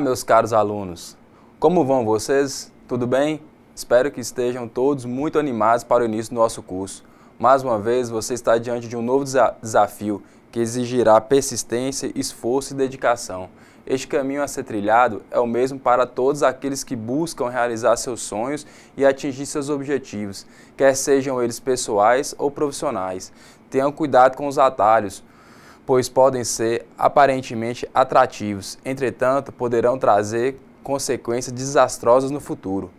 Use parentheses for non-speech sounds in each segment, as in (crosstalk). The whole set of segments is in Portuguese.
Olá, meus caros alunos. Como vão vocês? Tudo bem? Espero que estejam todos muito animados para o início do nosso curso. Mais uma vez, você está diante de um novo desa desafio que exigirá persistência, esforço e dedicação. Este caminho a ser trilhado é o mesmo para todos aqueles que buscam realizar seus sonhos e atingir seus objetivos, quer sejam eles pessoais ou profissionais. Tenham cuidado com os atalhos, pois podem ser aparentemente atrativos, entretanto, poderão trazer consequências desastrosas no futuro.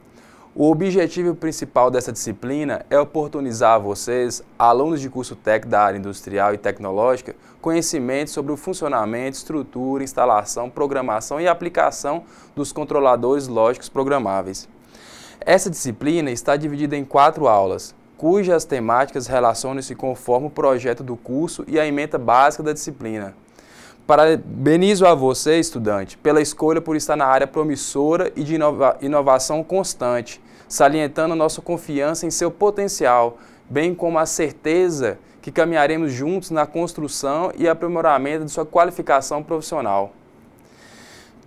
O objetivo principal dessa disciplina é oportunizar a vocês, alunos de curso técnico da área industrial e tecnológica, conhecimento sobre o funcionamento, estrutura, instalação, programação e aplicação dos controladores lógicos programáveis. Essa disciplina está dividida em quatro aulas cujas temáticas relacionam-se conforme o projeto do curso e a emenda básica da disciplina. Parabenizo a você, estudante, pela escolha por estar na área promissora e de inova inovação constante, salientando nossa confiança em seu potencial, bem como a certeza que caminharemos juntos na construção e aprimoramento de sua qualificação profissional.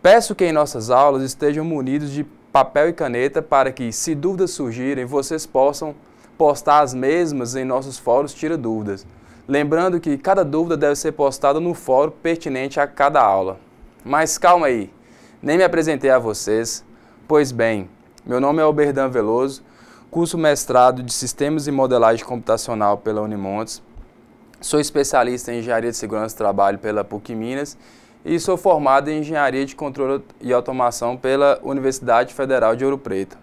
Peço que em nossas aulas estejam munidos de papel e caneta para que, se dúvidas surgirem, vocês possam postar as mesmas em nossos fóruns Tira Dúvidas. Lembrando que cada dúvida deve ser postada no fórum pertinente a cada aula. Mas calma aí, nem me apresentei a vocês. Pois bem, meu nome é Alberdan Veloso, curso mestrado de Sistemas e Modelagem Computacional pela Unimontes, sou especialista em Engenharia de Segurança do Trabalho pela PUC Minas e sou formado em Engenharia de Controle e Automação pela Universidade Federal de Ouro Preto.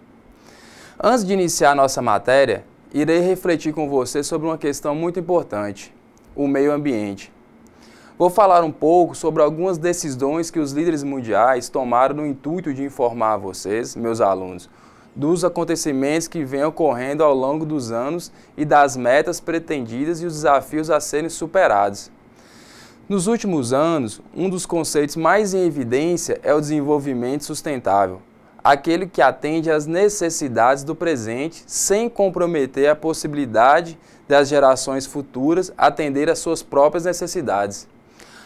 Antes de iniciar nossa matéria, irei refletir com você sobre uma questão muito importante: o meio ambiente. Vou falar um pouco sobre algumas decisões que os líderes mundiais tomaram no intuito de informar vocês, meus alunos, dos acontecimentos que vêm ocorrendo ao longo dos anos e das metas pretendidas e os desafios a serem superados. Nos últimos anos, um dos conceitos mais em evidência é o desenvolvimento sustentável, aquele que atende às necessidades do presente sem comprometer a possibilidade das gerações futuras atender às suas próprias necessidades.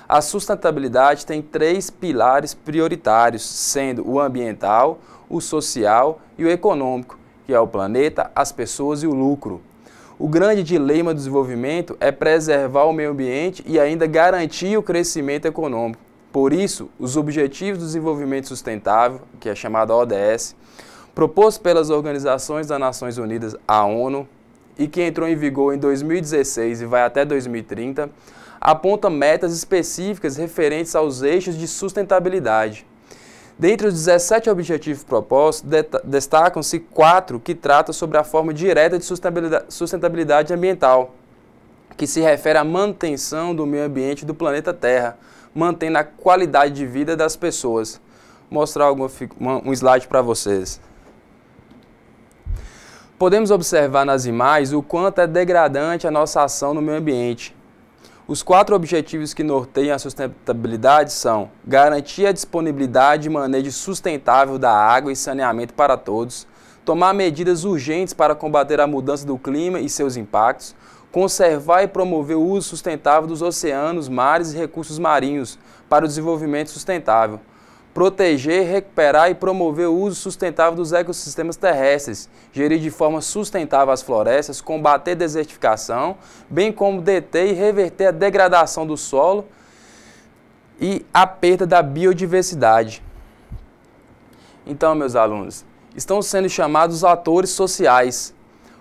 A sustentabilidade tem três pilares prioritários, sendo o ambiental, o social e o econômico, que é o planeta, as pessoas e o lucro. O grande dilema do desenvolvimento é preservar o meio ambiente e ainda garantir o crescimento econômico. Por isso, os Objetivos de Desenvolvimento Sustentável, que é chamado ODS, proposto pelas organizações das Nações Unidas, a ONU, e que entrou em vigor em 2016 e vai até 2030, aponta metas específicas referentes aos eixos de sustentabilidade. Dentre os 17 objetivos propostos, destacam-se quatro que tratam sobre a forma direta de sustentabilidade ambiental, que se refere à manutenção do meio ambiente do planeta Terra, mantendo a qualidade de vida das pessoas. Vou mostrar algum um slide para vocês. Podemos observar nas imagens o quanto é degradante a nossa ação no meio ambiente. Os quatro objetivos que norteiam a sustentabilidade são garantir a disponibilidade e manejo sustentável da água e saneamento para todos, tomar medidas urgentes para combater a mudança do clima e seus impactos, conservar e promover o uso sustentável dos oceanos, mares e recursos marinhos para o desenvolvimento sustentável, proteger, recuperar e promover o uso sustentável dos ecossistemas terrestres, gerir de forma sustentável as florestas, combater desertificação, bem como deter e reverter a degradação do solo e a perda da biodiversidade. Então, meus alunos, estão sendo chamados atores sociais,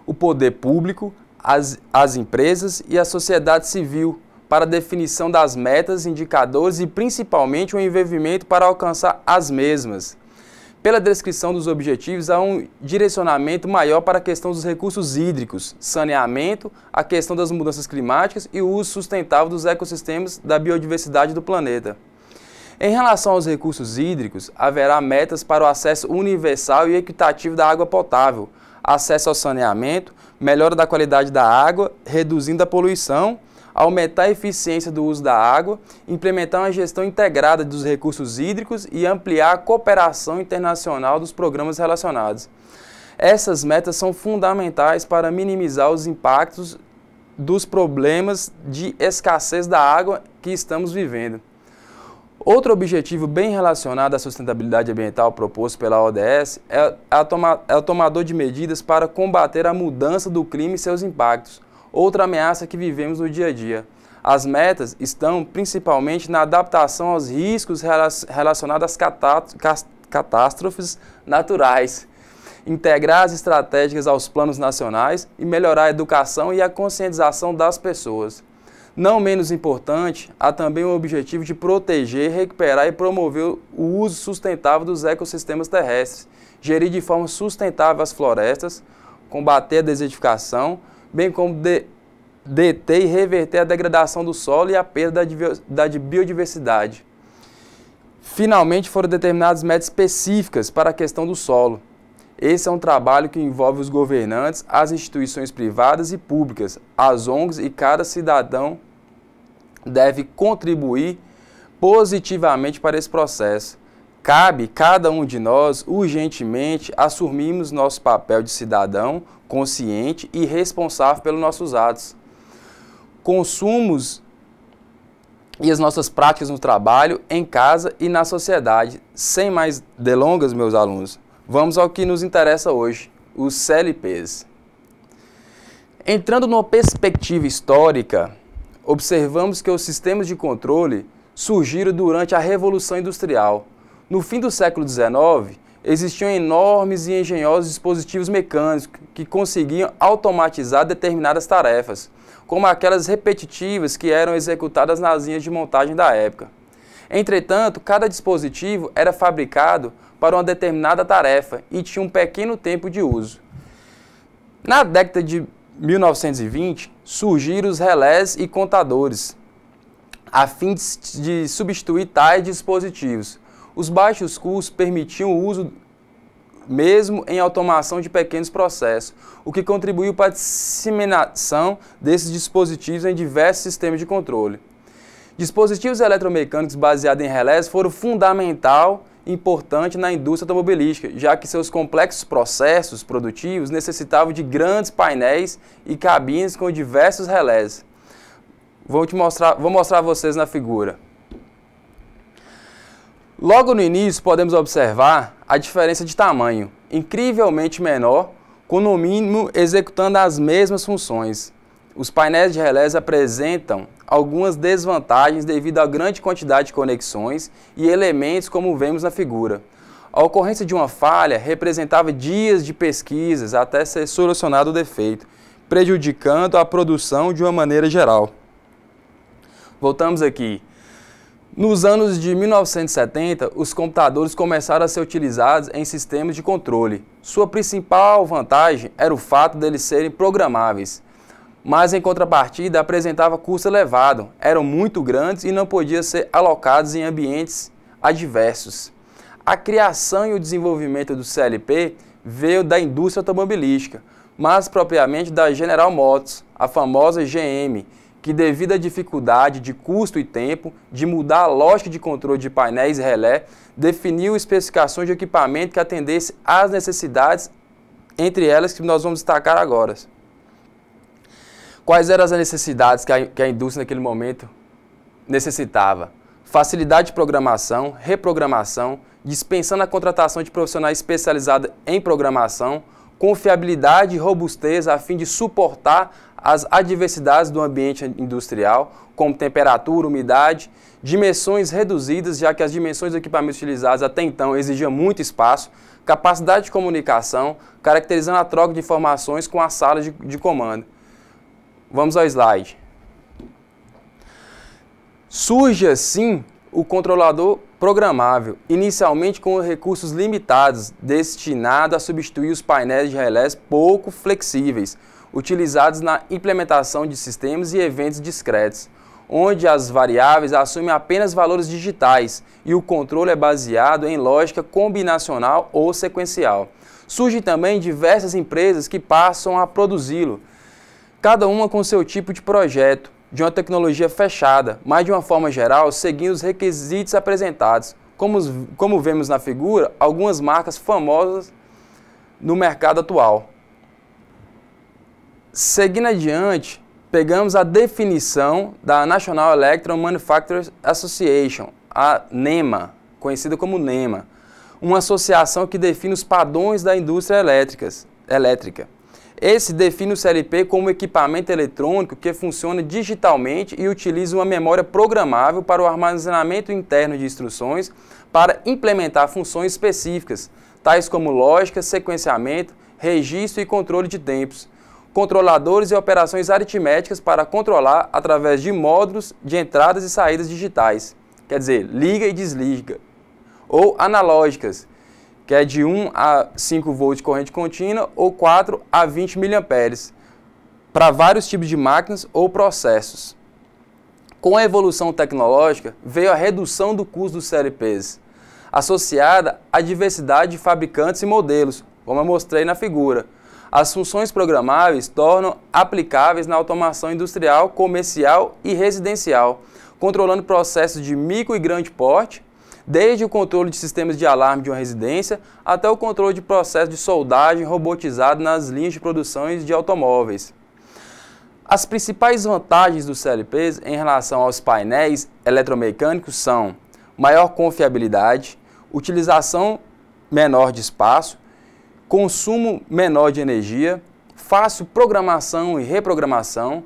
o poder público, as, as empresas e a sociedade civil para a definição das metas, indicadores e principalmente o envolvimento para alcançar as mesmas. Pela descrição dos objetivos, há um direcionamento maior para a questão dos recursos hídricos, saneamento, a questão das mudanças climáticas e o uso sustentável dos ecossistemas da biodiversidade do planeta. Em relação aos recursos hídricos, haverá metas para o acesso universal e equitativo da água potável, acesso ao saneamento, melhora da qualidade da água, reduzindo a poluição, aumentar a eficiência do uso da água, implementar uma gestão integrada dos recursos hídricos e ampliar a cooperação internacional dos programas relacionados. Essas metas são fundamentais para minimizar os impactos dos problemas de escassez da água que estamos vivendo. Outro objetivo bem relacionado à sustentabilidade ambiental proposto pela ODS é, é, a toma, é o tomador de medidas para combater a mudança do clima e seus impactos, outra ameaça que vivemos no dia a dia. As metas estão principalmente na adaptação aos riscos relacionados às catástrofes naturais, integrar as estratégias aos planos nacionais e melhorar a educação e a conscientização das pessoas. Não menos importante, há também o objetivo de proteger, recuperar e promover o uso sustentável dos ecossistemas terrestres, gerir de forma sustentável as florestas, combater a desertificação, bem como de, deter e reverter a degradação do solo e a perda da biodiversidade. Finalmente, foram determinadas metas específicas para a questão do solo. Esse é um trabalho que envolve os governantes, as instituições privadas e públicas, as ONGs e cada cidadão deve contribuir positivamente para esse processo. Cabe cada um de nós urgentemente assumirmos nosso papel de cidadão consciente e responsável pelos nossos atos. Consumos e as nossas práticas no trabalho, em casa e na sociedade. Sem mais delongas, meus alunos, Vamos ao que nos interessa hoje, os CLPs. Entrando numa perspectiva histórica, observamos que os sistemas de controle surgiram durante a Revolução Industrial. No fim do século XIX, existiam enormes e engenhosos dispositivos mecânicos que conseguiam automatizar determinadas tarefas, como aquelas repetitivas que eram executadas nas linhas de montagem da época. Entretanto, cada dispositivo era fabricado para uma determinada tarefa e tinha um pequeno tempo de uso. Na década de 1920, surgiram os relés e contadores, a fim de substituir tais dispositivos. Os baixos custos permitiam o uso mesmo em automação de pequenos processos, o que contribuiu para a disseminação desses dispositivos em diversos sistemas de controle. Dispositivos eletromecânicos baseados em relés foram fundamental importante na indústria automobilística, já que seus complexos processos produtivos necessitavam de grandes painéis e cabines com diversos relés. Vou, te mostrar, vou mostrar a vocês na figura. Logo no início, podemos observar a diferença de tamanho, incrivelmente menor, com no mínimo executando as mesmas funções os painéis de relés apresentam algumas desvantagens devido à grande quantidade de conexões e elementos como vemos na figura. A ocorrência de uma falha representava dias de pesquisas até ser solucionado o defeito, prejudicando a produção de uma maneira geral. Voltamos aqui. Nos anos de 1970, os computadores começaram a ser utilizados em sistemas de controle. Sua principal vantagem era o fato deles serem programáveis mas em contrapartida apresentava custo elevado, eram muito grandes e não podiam ser alocados em ambientes adversos. A criação e o desenvolvimento do CLP veio da indústria automobilística, mas propriamente da General Motors, a famosa GM, que devido à dificuldade de custo e tempo de mudar a lógica de controle de painéis e relé, definiu especificações de equipamento que atendesse às necessidades, entre elas que nós vamos destacar agora. Quais eram as necessidades que a, que a indústria naquele momento necessitava? Facilidade de programação, reprogramação, dispensando a contratação de profissionais especializados em programação, confiabilidade e robustez a fim de suportar as adversidades do ambiente industrial, como temperatura, umidade, dimensões reduzidas, já que as dimensões dos equipamentos utilizados até então exigiam muito espaço, capacidade de comunicação, caracterizando a troca de informações com as salas de, de comando. Vamos ao slide. Surge assim o controlador programável, inicialmente com recursos limitados, destinado a substituir os painéis de relés pouco flexíveis, utilizados na implementação de sistemas e eventos discretos, onde as variáveis assumem apenas valores digitais e o controle é baseado em lógica combinacional ou sequencial. Surgem também diversas empresas que passam a produzi-lo, cada uma com seu tipo de projeto, de uma tecnologia fechada, mas de uma forma geral seguindo os requisitos apresentados. Como, como vemos na figura, algumas marcas famosas no mercado atual. Seguindo adiante, pegamos a definição da National Electron Manufacturers Association, a NEMA, conhecida como NEMA, uma associação que define os padrões da indústria elétricas, elétrica. Esse define o CLP como equipamento eletrônico que funciona digitalmente e utiliza uma memória programável para o armazenamento interno de instruções para implementar funções específicas, tais como lógica, sequenciamento, registro e controle de tempos, controladores e operações aritméticas para controlar através de módulos de entradas e saídas digitais, quer dizer, liga e desliga, ou analógicas, que é de 1 a 5 volts de corrente contínua ou 4 a 20 miliamperes, para vários tipos de máquinas ou processos. Com a evolução tecnológica, veio a redução do custo dos CLPs, associada à diversidade de fabricantes e modelos, como eu mostrei na figura. As funções programáveis tornam aplicáveis na automação industrial, comercial e residencial, controlando processos de micro e grande porte, desde o controle de sistemas de alarme de uma residência até o controle de processo de soldagem robotizado nas linhas de produções de automóveis. As principais vantagens dos CLPs em relação aos painéis eletromecânicos são maior confiabilidade, utilização menor de espaço, consumo menor de energia, fácil programação e reprogramação,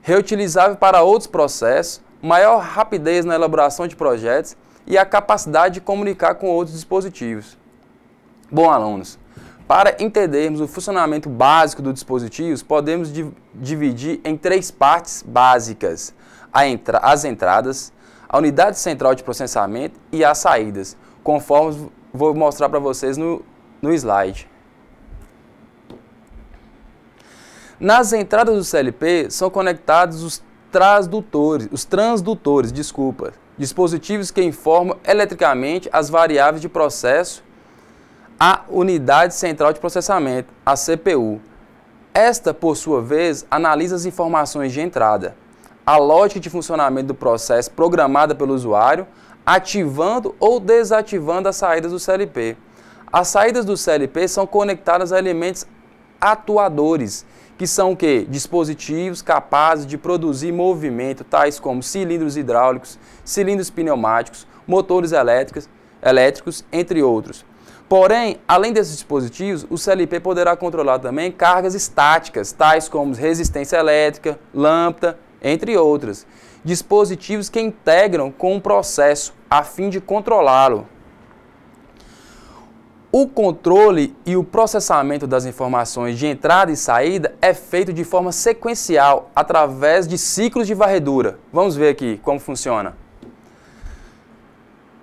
reutilizável para outros processos, maior rapidez na elaboração de projetos e a capacidade de comunicar com outros dispositivos. Bom, alunos, para entendermos o funcionamento básico dos dispositivos, podemos div dividir em três partes básicas. Entra as entradas, a unidade central de processamento e as saídas, conforme vou mostrar para vocês no, no slide. Nas entradas do CLP são conectados os transdutores, os transdutores, desculpa, dispositivos que informam eletricamente as variáveis de processo à unidade central de processamento, a CPU. Esta, por sua vez, analisa as informações de entrada, a lógica de funcionamento do processo programada pelo usuário, ativando ou desativando as saídas do CLP. As saídas do CLP são conectadas a elementos atuadores que são o quê? Dispositivos capazes de produzir movimento, tais como cilindros hidráulicos, cilindros pneumáticos, motores elétricos, elétricos entre outros. Porém, além desses dispositivos, o CLP poderá controlar também cargas estáticas, tais como resistência elétrica, lâmpada, entre outras. Dispositivos que integram com o processo a fim de controlá-lo. O controle e o processamento das informações de entrada e saída é feito de forma sequencial através de ciclos de varredura. Vamos ver aqui como funciona.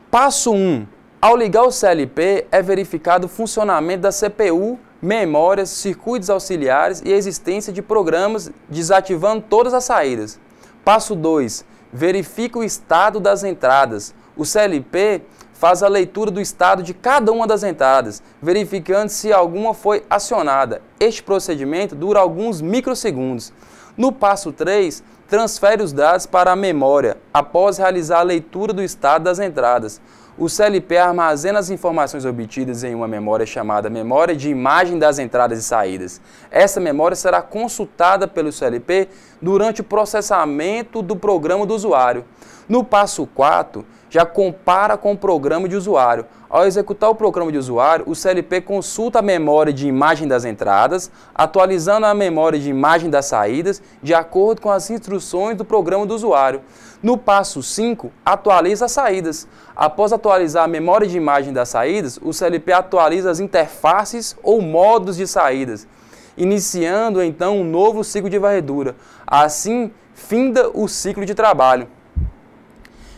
Passo 1. Ao ligar o CLP, é verificado o funcionamento da CPU, memórias, circuitos auxiliares e a existência de programas, desativando todas as saídas. Passo 2. Verifica o estado das entradas. O CLP faz a leitura do estado de cada uma das entradas, verificando se alguma foi acionada. Este procedimento dura alguns microsegundos. No passo 3, transfere os dados para a memória após realizar a leitura do estado das entradas. O CLP armazena as informações obtidas em uma memória chamada memória de imagem das entradas e saídas. Essa memória será consultada pelo CLP durante o processamento do programa do usuário. No passo 4, já compara com o programa de usuário. Ao executar o programa de usuário, o CLP consulta a memória de imagem das entradas, atualizando a memória de imagem das saídas de acordo com as instruções do programa do usuário. No passo 5, atualiza as saídas. Após atualizar a memória de imagem das saídas, o CLP atualiza as interfaces ou modos de saídas, iniciando então um novo ciclo de varredura. Assim, finda o ciclo de trabalho.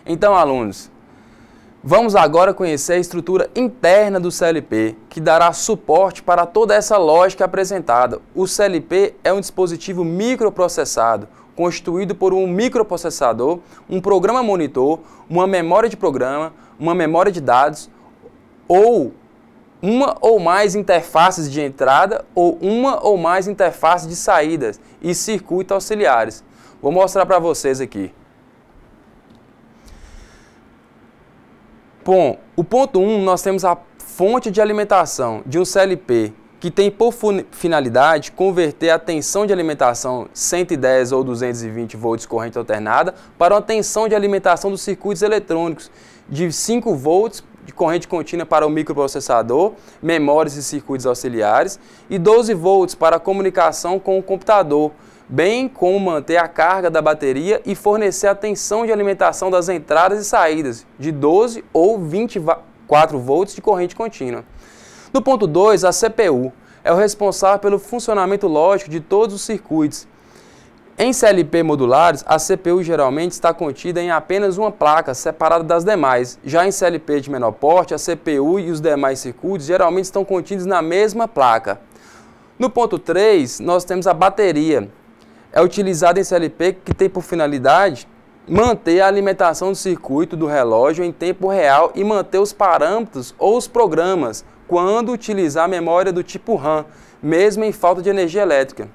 Então, alunos, vamos agora conhecer a estrutura interna do CLP, que dará suporte para toda essa lógica apresentada. O CLP é um dispositivo microprocessado, constituído por um microprocessador, um programa monitor, uma memória de programa, uma memória de dados ou uma ou mais interfaces de entrada ou uma ou mais interfaces de saídas e circuitos auxiliares. Vou mostrar para vocês aqui. Bom, o ponto 1, um, nós temos a fonte de alimentação de um CLP que tem por finalidade converter a tensão de alimentação 110 ou 220 volts corrente alternada para uma tensão de alimentação dos circuitos eletrônicos de 5 volts de corrente contínua para o microprocessador, memórias e circuitos auxiliares e 12 volts para a comunicação com o computador, bem como manter a carga da bateria e fornecer a tensão de alimentação das entradas e saídas de 12 ou 24 volts de corrente contínua. No ponto 2, a CPU é o responsável pelo funcionamento lógico de todos os circuitos. Em CLP modulares, a CPU geralmente está contida em apenas uma placa, separada das demais. Já em CLP de menor porte, a CPU e os demais circuitos geralmente estão contidos na mesma placa. No ponto 3, nós temos a bateria, é utilizado em CLP que tem por finalidade manter a alimentação do circuito do relógio em tempo real e manter os parâmetros ou os programas quando utilizar memória do tipo RAM, mesmo em falta de energia elétrica.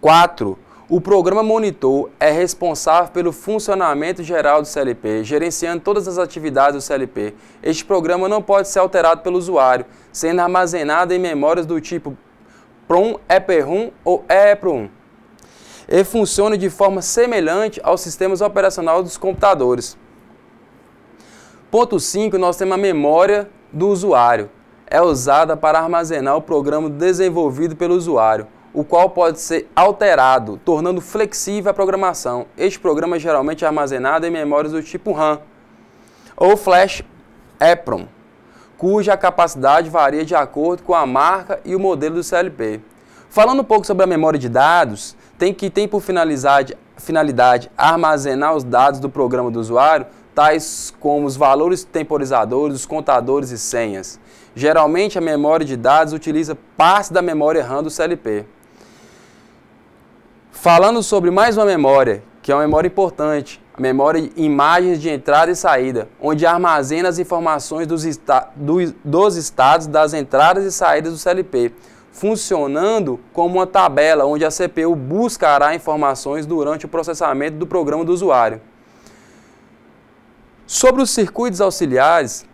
4. O programa monitor é responsável pelo funcionamento geral do CLP, gerenciando todas as atividades do CLP. Este programa não pode ser alterado pelo usuário, sendo armazenado em memórias do tipo PROM, EPROM ou EEPROM e funcione de forma semelhante aos sistemas operacionais dos computadores. Ponto 5, nós temos a memória do usuário. É usada para armazenar o programa desenvolvido pelo usuário, o qual pode ser alterado, tornando flexível a programação. Este programa é geralmente é armazenado em memórias do tipo RAM ou flash EPROM, cuja capacidade varia de acordo com a marca e o modelo do CLP. Falando um pouco sobre a memória de dados, tem que ter por finalidade, finalidade armazenar os dados do programa do usuário, tais como os valores temporizadores, os contadores e senhas. Geralmente, a memória de dados utiliza parte da memória RAM do CLP. Falando sobre mais uma memória, que é uma memória importante, a memória de imagens de entrada e saída, onde armazena as informações dos, dos, dos estados das entradas e saídas do CLP, funcionando como uma tabela onde a CPU buscará informações durante o processamento do programa do usuário. Sobre os circuitos auxiliares,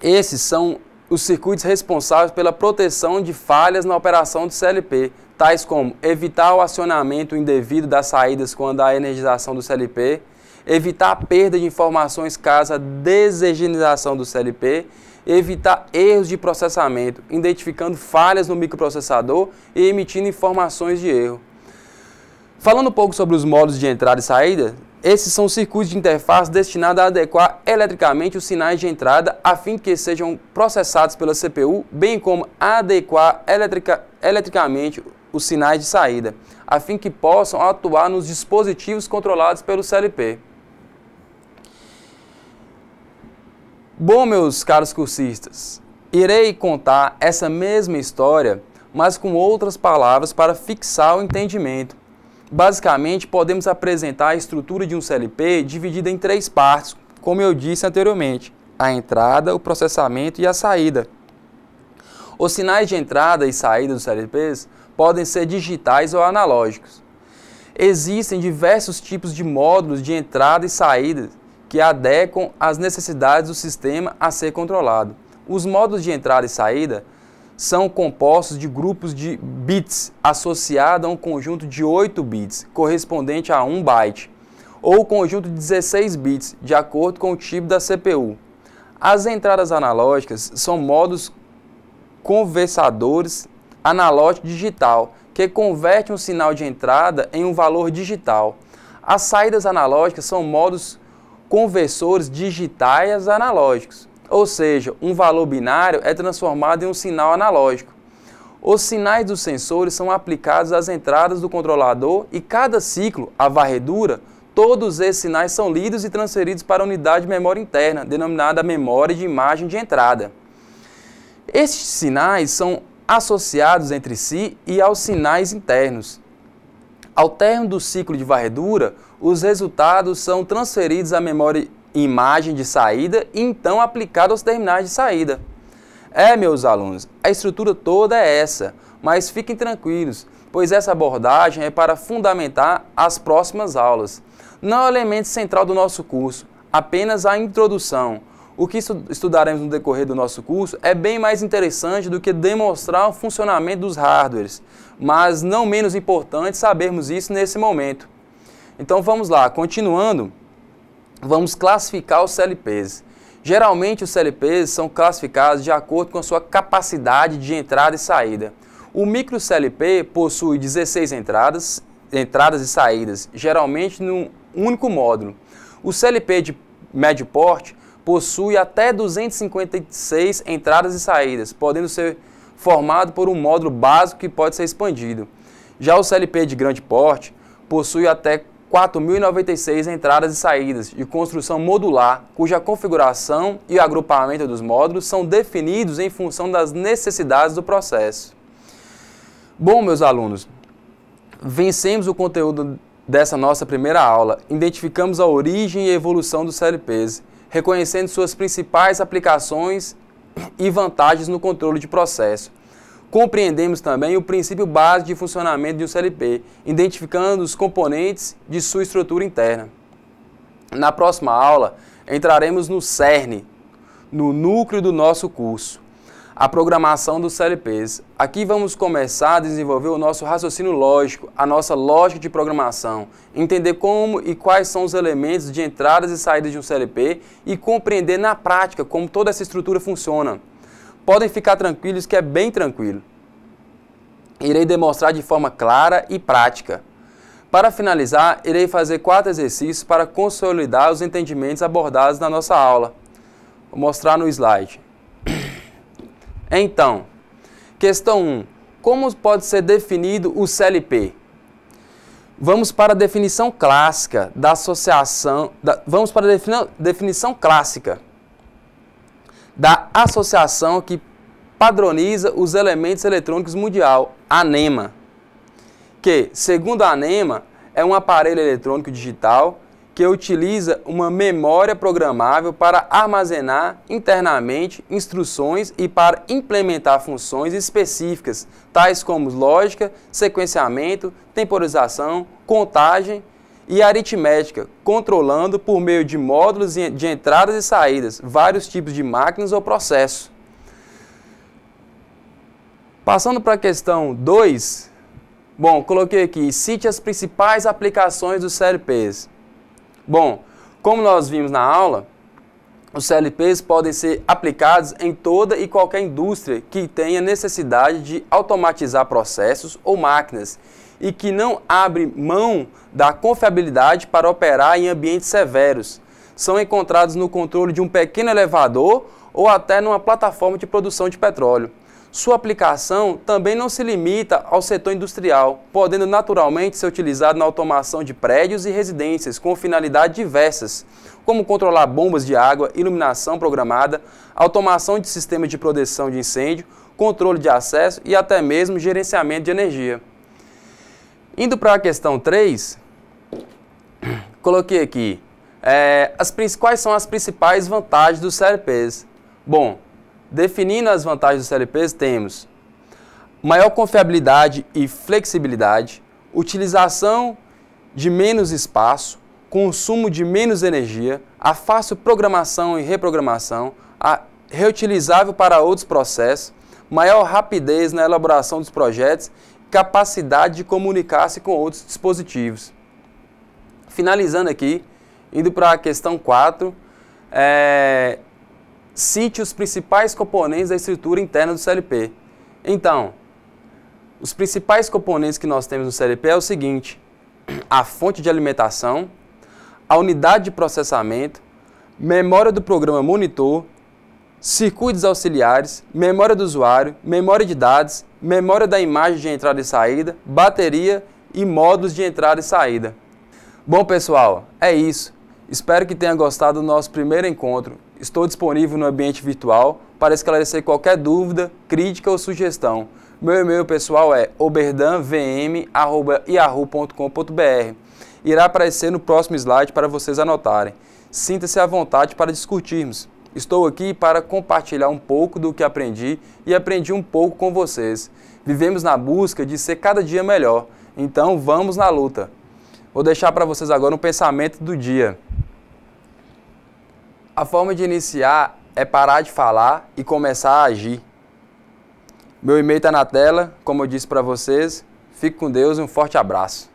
esses são os circuitos responsáveis pela proteção de falhas na operação do CLP, tais como evitar o acionamento indevido das saídas quando há energização do CLP, evitar a perda de informações caso a deserginização do CLP evitar erros de processamento, identificando falhas no microprocessador e emitindo informações de erro. Falando um pouco sobre os módulos de entrada e saída, esses são circuitos de interface destinados a adequar eletricamente os sinais de entrada a fim que sejam processados pela CPU, bem como adequar eletrica, eletricamente os sinais de saída, a fim que possam atuar nos dispositivos controlados pelo CLP. Bom, meus caros cursistas, irei contar essa mesma história, mas com outras palavras para fixar o entendimento. Basicamente, podemos apresentar a estrutura de um CLP dividida em três partes, como eu disse anteriormente: a entrada, o processamento e a saída. Os sinais de entrada e saída dos CLPs podem ser digitais ou analógicos. Existem diversos tipos de módulos de entrada e saída que adequam às necessidades do sistema a ser controlado. Os modos de entrada e saída são compostos de grupos de bits associados a um conjunto de 8 bits, correspondente a 1 byte, ou conjunto de 16 bits, de acordo com o tipo da CPU. As entradas analógicas são modos conversadores analógico digital, que converte um sinal de entrada em um valor digital. As saídas analógicas são modos conversores digitais analógicos. Ou seja, um valor binário é transformado em um sinal analógico. Os sinais dos sensores são aplicados às entradas do controlador e cada ciclo, a varredura, todos esses sinais são lidos e transferidos para a unidade de memória interna, denominada memória de imagem de entrada. Estes sinais são associados entre si e aos sinais internos. Ao término do ciclo de varredura, os resultados são transferidos à memória imagem de saída e então aplicados aos terminais de saída. É, meus alunos, a estrutura toda é essa, mas fiquem tranquilos, pois essa abordagem é para fundamentar as próximas aulas. Não é o elemento central do nosso curso, apenas a introdução. O que estudaremos no decorrer do nosso curso é bem mais interessante do que demonstrar o funcionamento dos hardwares, mas não menos importante sabermos isso nesse momento. Então vamos lá, continuando, vamos classificar os CLPs. Geralmente os CLPs são classificados de acordo com a sua capacidade de entrada e saída. O micro CLP possui 16 entradas, entradas e saídas, geralmente num único módulo. O CLP de médio porte possui até 256 entradas e saídas, podendo ser formado por um módulo básico que pode ser expandido. Já o CLP de grande porte possui até 4.096 entradas e saídas de construção modular, cuja configuração e agrupamento dos módulos são definidos em função das necessidades do processo. Bom, meus alunos, vencemos o conteúdo dessa nossa primeira aula, identificamos a origem e evolução dos CLPs, reconhecendo suas principais aplicações e vantagens no controle de processo. Compreendemos também o princípio base de funcionamento de um CLP, identificando os componentes de sua estrutura interna. Na próxima aula, entraremos no cerne, no núcleo do nosso curso, a programação dos CLPs. Aqui vamos começar a desenvolver o nosso raciocínio lógico, a nossa lógica de programação, entender como e quais são os elementos de entradas e saídas de um CLP e compreender na prática como toda essa estrutura funciona podem ficar tranquilos que é bem tranquilo. Irei demonstrar de forma clara e prática. Para finalizar, irei fazer quatro exercícios para consolidar os entendimentos abordados na nossa aula. Vou mostrar no slide. (clears throat) Então, questão 1. Um, como pode ser definido o CLP? Vamos para a definição clássica da associação. Da, vamos para a definição clássica da associação que padroniza os elementos eletrônicos mundial, ANEMA, que, segundo a ANEMA, é um aparelho eletrônico digital que utiliza uma memória programável para armazenar internamente instruções e para implementar funções específicas, tais como lógica, sequenciamento, temporização, contagem e aritmética, controlando por meio de módulos de entradas e saídas vários tipos de máquinas ou processos. Passando para a questão 2, bom, coloquei aqui, cite as principais aplicações dos CLPs. Bom, como nós vimos na aula, os CLPs podem ser aplicados em toda e qualquer indústria que tenha necessidade de automatizar processos ou máquinas e que não abre mão da confiabilidade para operar em ambientes severos. São encontrados no controle de um pequeno elevador ou até numa plataforma de produção de petróleo. Sua aplicação também não se limita ao setor industrial, podendo naturalmente ser utilizado na automação de prédios e residências com finalidades diversas, como controlar bombas de água, iluminação programada, automação de sistemas de proteção de incêndio, controle de acesso e até mesmo gerenciamento de energia. Indo para a questão 3, coloquei aqui é, as, quais são as principais vantagens dos CLPs. Bom, definindo as vantagens dos CLPs, temos maior confiabilidade e flexibilidade, utilização de menos espaço, consumo de menos energia, a fácil programação e reprogramação, a reutilizável para outros processos, maior rapidez na elaboração dos projetos, capacidade de comunicar-se com outros dispositivos finalizando aqui, indo para a questão 4, é, cite os principais componentes da estrutura interna do CLP. Então, os principais componentes que nós temos no CLP é o seguinte, a fonte de alimentação, a unidade de processamento, memória do programa monitor, circuitos auxiliares, memória do usuário, memória de dados, memória da imagem de entrada e saída, bateria e módulos de entrada e saída. Bom, pessoal, é isso. Espero que tenha gostado do nosso primeiro encontro. Estou disponível no ambiente virtual para esclarecer qualquer dúvida, crítica ou sugestão. Meu e-mail pessoal é oberdanvm.yahoo.com.br. Irá aparecer no próximo slide para vocês anotarem. Sinta-se à vontade para discutirmos. Estou aqui para compartilhar um pouco do que aprendi e aprendi um pouco com vocês. Vivemos na busca de ser cada dia melhor, então vamos na luta! Vou deixar para vocês agora um pensamento do dia. A forma de iniciar é parar de falar e começar a agir. Meu e-mail está na tela, como eu disse para vocês. Fique com Deus e um forte abraço.